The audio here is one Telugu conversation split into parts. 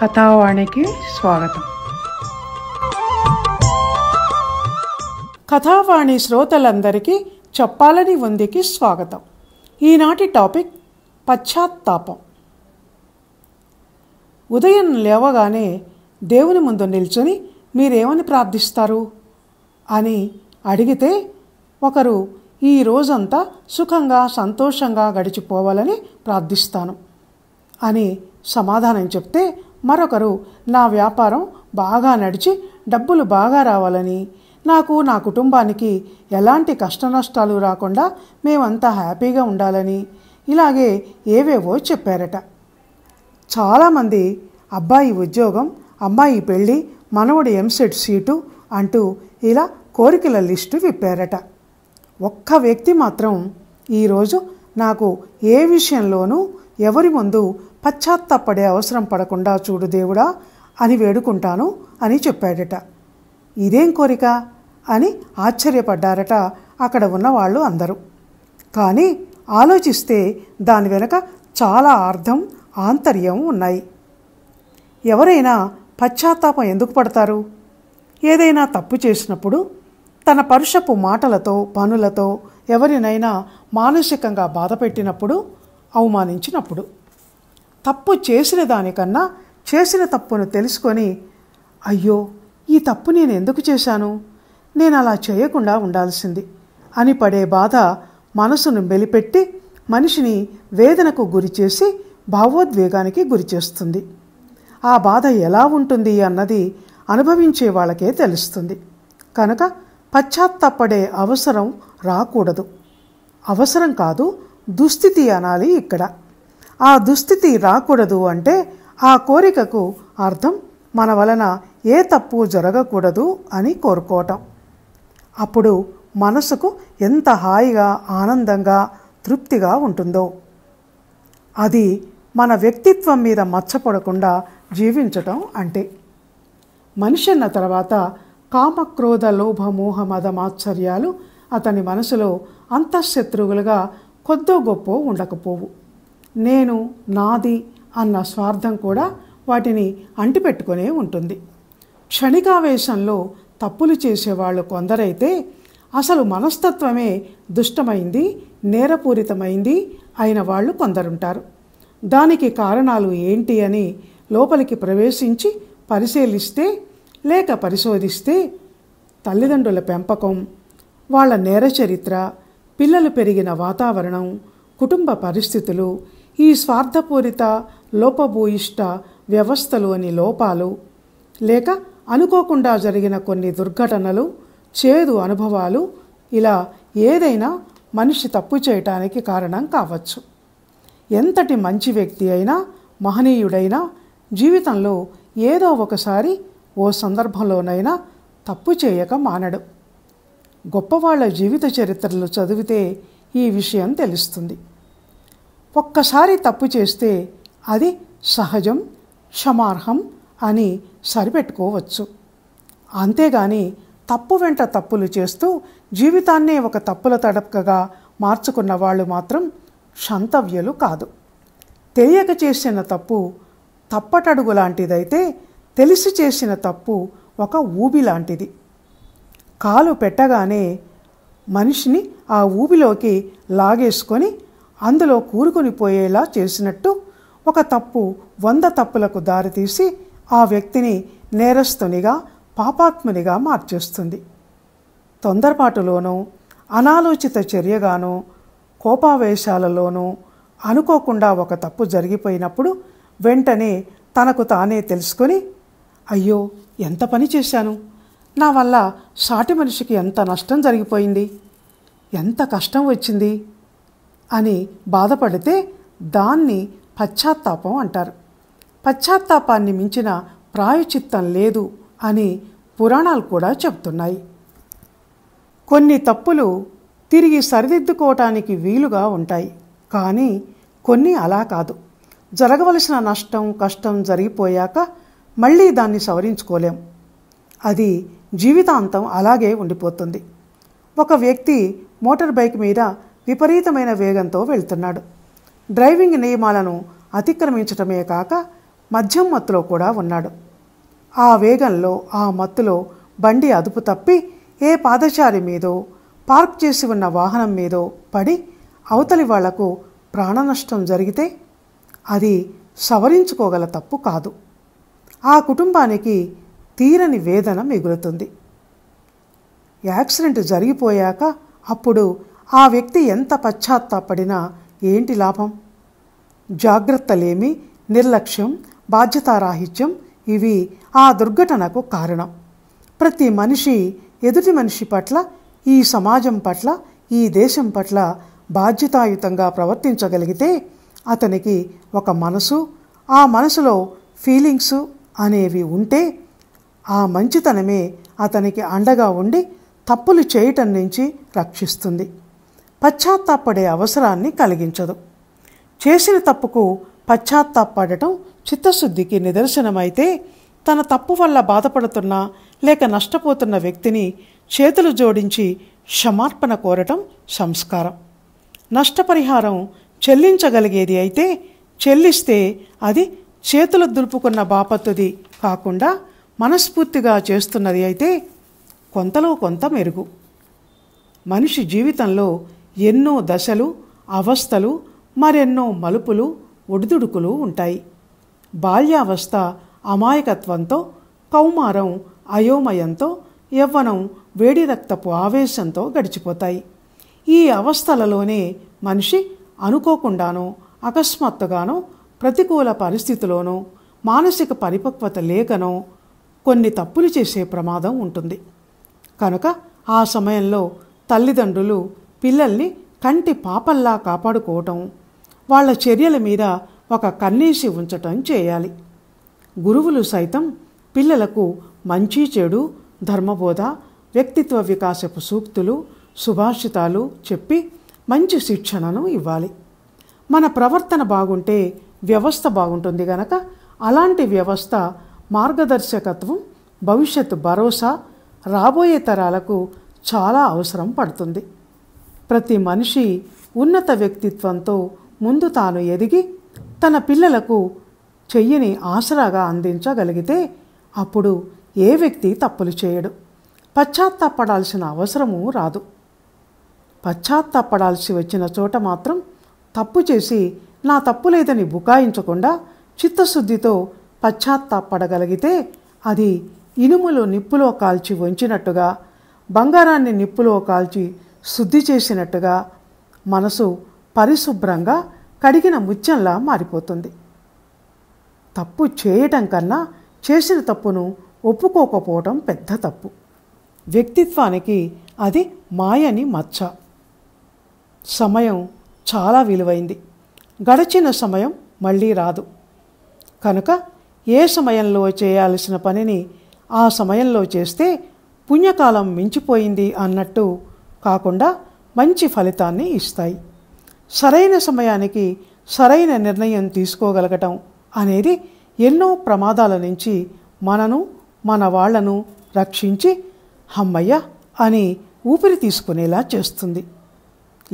కథావాణికి స్వాగతం కథావాణి శ్రోతలందరికీ చెప్పాలని ఉందికి స్వాగతం ఈనాటి టాపిక్ పశ్చాత్తాపం ఉదయం లేవగానే దేవుని ముందు నిల్చొని మీరేమని ప్రార్థిస్తారు అని అడిగితే ఒకరు ఈ రోజంతా సుఖంగా సంతోషంగా గడిచిపోవాలని ప్రార్థిస్తాను అని సమాధానం చెప్తే మరొకరు నా వ్యాపారం బాగా నడిచి డబ్బులు బాగా రావాలని నాకు నా కుటుంబానికి ఎలాంటి కష్టనష్టాలు రాకుండా మేమంతా హ్యాపీగా ఉండాలని ఇలాగే ఏవేవో చెప్పారట చాలామంది అబ్బాయి ఉద్యోగం అమ్మాయి పెళ్ళి మనవడి ఎంసెట్ సీటు అంటూ ఇలా కోరికల లిస్టు విప్పారట ఒక్క వ్యక్తి మాత్రం ఈరోజు నాకు ఏ విషయంలోనూ ఎవరి ముందు పశ్చాత్తపడే అవసరం పడకుండా చూడు దేవుడా అని వేడుకుంటాను అని చెప్పాడట ఇదేం కోరిక అని ఆశ్చర్యపడ్డారట అక్కడ ఉన్న వాళ్ళు అందరూ కానీ ఆలోచిస్తే దాని వెనుక చాలా అర్థం ఆంతర్యం ఉన్నాయి ఎవరైనా పశ్చాత్తాపం ఎందుకు పడతారు ఏదైనా తప్పు చేసినప్పుడు తన పరుషపు మాటలతో పనులతో ఎవరినైనా మానసికంగా బాధపెట్టినప్పుడు అవమానించినప్పుడు తప్పు చేసిన దానికన్నా చేసిన తప్పును తెలుసుకొని అయ్యో ఈ తప్పు నేను ఎందుకు చేశాను నేను అలా చేయకుండా ఉండాల్సింది అని పడే బాధ మనసును బెలిపెట్టి మనిషిని వేదనకు గురిచేసి భావోద్వేగానికి గురిచేస్తుంది ఆ బాధ ఎలా ఉంటుంది అన్నది అనుభవించే వాళ్ళకే తెలుస్తుంది కనుక పశ్చాత్తపడే అవసరం రాకూడదు అవసరం కాదు దుస్థితి అనాలి ఇక్కడ ఆ దుస్థితి రాకూడదు అంటే ఆ కోరికకు అర్థం మన వలన ఏ తప్పు జరగకూడదు అని కోరుకోవటం అప్పుడు మనసుకు ఎంత హాయిగా ఆనందంగా తృప్తిగా ఉంటుందో అది మన వ్యక్తిత్వం మీద మచ్చపడకుండా జీవించటం అంటే మనిషి అన్న తర్వాత కామక్రోధ లోభ మోహ మాత్సర్యాలు అతని మనసులో అంతఃశత్రువులుగా కొద్దో గొప్ప ఉండకపోవు నేను నాది అన్న స్వార్థం కూడా వాటిని అంటిపెట్టుకునే ఉంటుంది క్షణికావేశంలో తప్పులు చేసేవాళ్ళు కొందరైతే అసలు మనస్తత్వమే దుష్టమైంది నేరపూరితమైంది అయిన వాళ్ళు కొందరుంటారు దానికి కారణాలు ఏంటి అని లోపలికి ప్రవేశించి పరిశీలిస్తే లేక పరిశోధిస్తే తల్లిదండ్రుల పెంపకం వాళ్ళ నేర చరిత్ర పిల్లలు పెరిగిన వాతావరణం కుటుంబ పరిస్థితులు ఈ స్వార్థపూరిత లోపభూయిష్ట వ్యవస్థలోని లోపాలు లేక అనుకోకుండా జరిగిన కొన్ని దుర్ఘటనలు చేదు అనుభవాలు ఇలా ఏదైనా మనిషి తప్పు చేయటానికి కారణం కావచ్చు ఎంతటి మంచి వ్యక్తి అయినా మహనీయుడైనా జీవితంలో ఏదో ఒకసారి ఓ సందర్భంలోనైనా తప్పు చేయక మానడు గొప్పవాళ్ల జీవిత చరిత్రలు చదివితే ఈ విషయం తెలుస్తుంది ఒక్కసారి తప్పు చేస్తే అది సహజం క్షమార్హం అని సరిపెట్టుకోవచ్చు అంతేగాని తప్పు వెంట తప్పులు చేస్తూ జీవితాన్నే ఒక తప్పుల తడపకగా మార్చుకున్న వాళ్ళు మాత్రం క్షంతవ్యులు కాదు తెలియక చేసిన తప్పు తప్పటడుగు లాంటిదైతే తెలిసి చేసిన తప్పు ఒక ఊబి లాంటిది కాలు పెట్టగానే మనిషిని ఆ ఊబిలోకి లాగేసుకొని అందులో కూరుకునిపోయేలా పోయేలా చేసినట్టు ఒక తప్పు వంద తప్పులకు దారితీసి ఆ వ్యక్తిని నేరస్తునిగా పాపాత్మునిగా మార్చేస్తుంది తొందరపాటులోనూ అనాలోచిత చర్యగాను కోపావేశాలలోనూ అనుకోకుండా ఒక తప్పు జరిగిపోయినప్పుడు వెంటనే తనకు తానే తెలుసుకొని అయ్యో ఎంత పని చేశాను నా వల్ల సాటి మనిషికి ఎంత నష్టం జరిగిపోయింది ఎంత కష్టం వచ్చింది అని బాధపడితే దాన్ని పశ్చాత్తాపం అంటారు పశ్చాత్తాపాన్ని మించిన ప్రాయచిత్తం లేదు అని పురాణాలు కూడా చెబుతున్నాయి కొన్ని తప్పులు తిరిగి సరిదిద్దుకోవటానికి వీలుగా ఉంటాయి కానీ కొన్ని అలా కాదు జరగవలసిన నష్టం కష్టం జరిగిపోయాక మళ్ళీ దాన్ని సవరించుకోలేం అది జీవితాంతం అలాగే ఉండిపోతుంది ఒక వ్యక్తి మోటార్ బైక్ మీద విపరీతమైన వేగంతో వెళ్తున్నాడు డ్రైవింగ్ నియమాలను అతిక్రమించటమే కాక మద్యం మత్తులో కూడా ఉన్నాడు ఆ వేగంలో ఆ మత్తులో బండి అదుపు తప్పి ఏ పాదచారి మీదో పార్క్ చేసి ఉన్న వాహనం మీదో పడి అవతలి వాళ్లకు ప్రాణనష్టం జరిగితే అది సవరించుకోగల తప్పు కాదు ఆ కుటుంబానికి తీరని వేదన మిగులుతుంది యాక్సిడెంట్ జరిగిపోయాక అప్పుడు ఆ వ్యక్తి ఎంత పశ్చాత్తాపడినా ఏంటి లాభం జాగ్రత్తలేమి నిర్లక్ష్యం బాధ్యతారాహిత్యం ఇవి ఆ దుర్ఘటనకు కారణం ప్రతి మనిషి ఎదుటి మనిషి పట్ల ఈ సమాజం పట్ల ఈ దేశం పట్ల బాధ్యతాయుతంగా ప్రవర్తించగలిగితే అతనికి ఒక మనసు ఆ మనసులో ఫీలింగ్స్ అనేవి ఉంటే ఆ మంచితనమే అతనికి అండగా ఉండి తప్పులు చేయటం నుంచి రక్షిస్తుంది పశ్చాత్తాపడే అవసరాన్ని కలిగించదు చేసిన తప్పుకు పశ్చాత్తాపడటం చిత్తశుద్ధికి నిదర్శనమైతే తన తప్పు వల్ల బాధపడుతున్న లేక నష్టపోతున్న వ్యక్తిని చేతులు జోడించి క్షమార్పణ కోరటం సంస్కారం నష్టపరిహారం చెల్లించగలిగేది అయితే చెల్లిస్తే అది చేతులు దులుపుకున్న బాపత్తుది కాకుండా మనస్ఫూర్తిగా చేస్తున్నది అయితే కొంతలో కొంత మెరుగు మనిషి జీవితంలో ఎన్నో దశలు అవస్థలు మరెన్నో మలుపులు ఒడిదుడుకులు ఉంటాయి బాల్యావస్థ అమాయకత్వంతో కౌమారం అయోమయంతో యవ్వనం వేడి రక్తపు ఆవేశంతో గడిచిపోతాయి ఈ అవస్థలలోనే మనిషి అనుకోకుండానో అకస్మాత్తుగానో ప్రతికూల పరిస్థితిలోనో మానసిక పరిపక్వత లేకనో కొన్ని తప్పులు చేసే ప్రమాదం ఉంటుంది కనుక ఆ సమయంలో తల్లిదండ్రులు పిల్లల్ని కంటి పాపల్లా కాపాడుకోవటం వాళ్ళ చర్యల మీద ఒక కన్నేసి ఉంచటం చేయాలి గురువులు సైతం పిల్లలకు మంచి చెడు ధర్మబోధ వ్యక్తిత్వ వికాసపు సూక్తులు సుభాషితాలు చెప్పి మంచి శిక్షణను ఇవ్వాలి మన ప్రవర్తన బాగుంటే వ్యవస్థ బాగుంటుంది గనక అలాంటి వ్యవస్థ మార్గదర్శకత్వం భవిష్యత్తు భరోసా రాబోయే తరాలకు చాలా అవసరం పడుతుంది ప్రతి మనిషి ఉన్నత వ్యక్తిత్వంతో ముందు తాను ఎదిగి తన పిల్లలకు చెయ్యని ఆసరాగా అందించగలిగితే అప్పుడు ఏ వ్యక్తి తప్పులు చేయడు పశ్చాత్తాపడాల్సిన అవసరము రాదు పశ్చాత్తాపడాల్సి వచ్చిన చోట మాత్రం తప్పు చేసి నా తప్పు లేదని బుకాయించకుండా చిత్తశుద్ధితో పశ్చాత్తాపడగలిగితే అది ఇనుములు నిప్పులో కాల్చి వంచినట్టుగా బంగారాన్ని నిప్పులో కాల్చి శుద్ధి చేసినట్టుగా మనసు పరిశుభ్రంగా కడిగిన ముత్యంలా మారిపోతుంది తప్పు చేయటం కన్నా చేసిన తప్పును ఒప్పుకోకపోవటం పెద్ద తప్పు వ్యక్తిత్వానికి అది మాయని మచ్చ సమయం చాలా విలువైంది గడిచిన సమయం మళ్ళీ రాదు కనుక ఏ సమయంలో చేయాల్సిన పనిని ఆ సమయంలో చేస్తే పుణ్యకాలం మించిపోయింది అన్నట్టు కాకుండా మంచి ఫలితాన్ని ఇస్తాయి సరైన సమయానికి సరైన నిర్ణయం తీసుకోగలగటం అనేది ఎన్నో ప్రమాదాల నుంచి మనను మన వాళ్లను రక్షించి హమ్మయ్య అని ఊపిరి తీసుకునేలా చేస్తుంది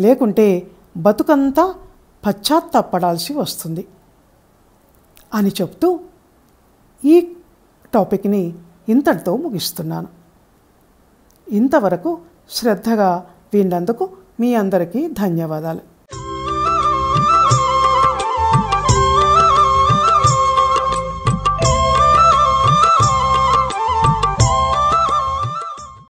లేకుంటే బతుకంతా పశ్చాత్తాపడాల్సి వస్తుంది అని చెప్తూ ఈ టాపిక్ని ఇంతటితో ముగిస్తున్నాను ఇంతవరకు శ్రద్ధగా విన్నందుకు మీ అందరికీ ధన్యవాదాలు